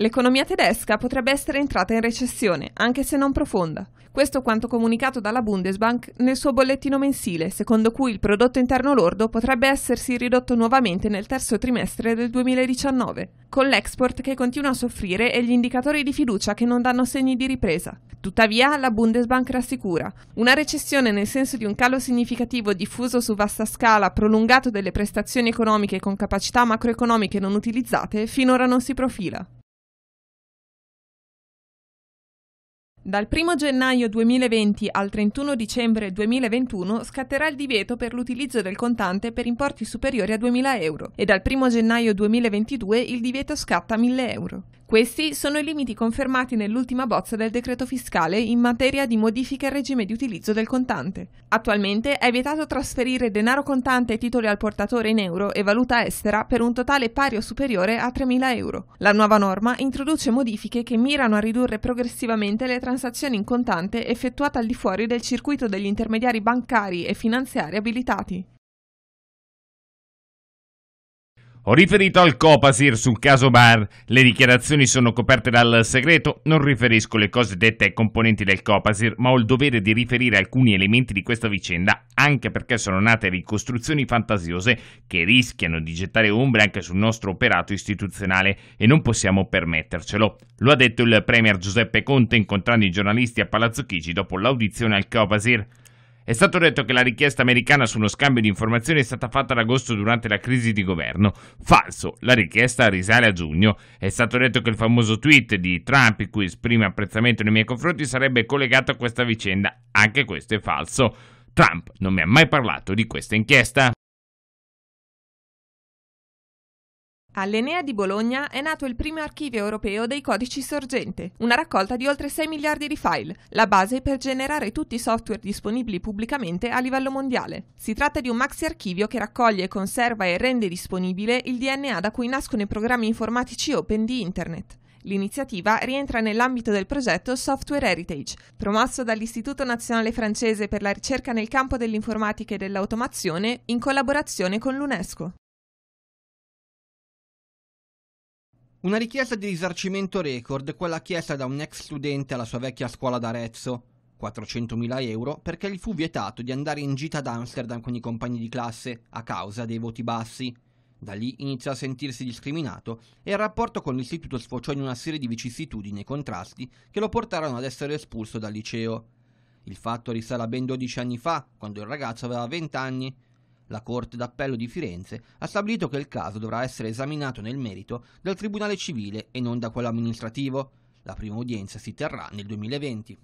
L'economia tedesca potrebbe essere entrata in recessione, anche se non profonda. Questo quanto comunicato dalla Bundesbank nel suo bollettino mensile, secondo cui il prodotto interno lordo potrebbe essersi ridotto nuovamente nel terzo trimestre del 2019, con l'export che continua a soffrire e gli indicatori di fiducia che non danno segni di ripresa. Tuttavia, la Bundesbank rassicura, una recessione nel senso di un calo significativo diffuso su vasta scala, prolungato delle prestazioni economiche con capacità macroeconomiche non utilizzate, finora non si profila. Dal 1 gennaio 2020 al 31 dicembre 2021 scatterà il divieto per l'utilizzo del contante per importi superiori a 2.000 euro e dal 1 gennaio 2022 il divieto scatta 1.000 euro. Questi sono i limiti confermati nell'ultima bozza del decreto fiscale in materia di modifiche al regime di utilizzo del contante. Attualmente è vietato trasferire denaro contante e titoli al portatore in euro e valuta estera per un totale pari o superiore a 3.000 euro. La nuova norma introduce modifiche che mirano a ridurre progressivamente le transazioni in contante effettuate al di fuori del circuito degli intermediari bancari e finanziari abilitati. Ho riferito al Copasir sul caso Bar, le dichiarazioni sono coperte dal segreto, non riferisco le cose dette ai componenti del Copasir, ma ho il dovere di riferire alcuni elementi di questa vicenda, anche perché sono nate ricostruzioni fantasiose che rischiano di gettare ombre anche sul nostro operato istituzionale e non possiamo permettercelo. Lo ha detto il Premier Giuseppe Conte incontrando i giornalisti a Palazzo Chigi dopo l'audizione al Copasir. È stato detto che la richiesta americana sullo scambio di informazioni è stata fatta ad agosto durante la crisi di governo. Falso, la richiesta risale a giugno. È stato detto che il famoso tweet di Trump, in cui esprime apprezzamento nei miei confronti, sarebbe collegato a questa vicenda. Anche questo è falso. Trump non mi ha mai parlato di questa inchiesta. All'Enea di Bologna è nato il primo archivio europeo dei codici sorgente, una raccolta di oltre 6 miliardi di file, la base per generare tutti i software disponibili pubblicamente a livello mondiale. Si tratta di un maxi archivio che raccoglie, conserva e rende disponibile il DNA da cui nascono i programmi informatici open di Internet. L'iniziativa rientra nell'ambito del progetto Software Heritage, promosso dall'Istituto Nazionale Francese per la ricerca nel campo dell'informatica e dell'automazione in collaborazione con l'UNESCO. Una richiesta di risarcimento record, quella chiesta da un ex studente alla sua vecchia scuola d'Arezzo, 400.000 euro, perché gli fu vietato di andare in gita ad Amsterdam con i compagni di classe a causa dei voti bassi. Da lì iniziò a sentirsi discriminato e il rapporto con l'istituto sfociò in una serie di vicissitudini e contrasti che lo portarono ad essere espulso dal liceo. Il fatto risale a ben 12 anni fa, quando il ragazzo aveva 20 anni la Corte d'Appello di Firenze ha stabilito che il caso dovrà essere esaminato nel merito dal Tribunale civile e non da quello amministrativo. La prima udienza si terrà nel 2020.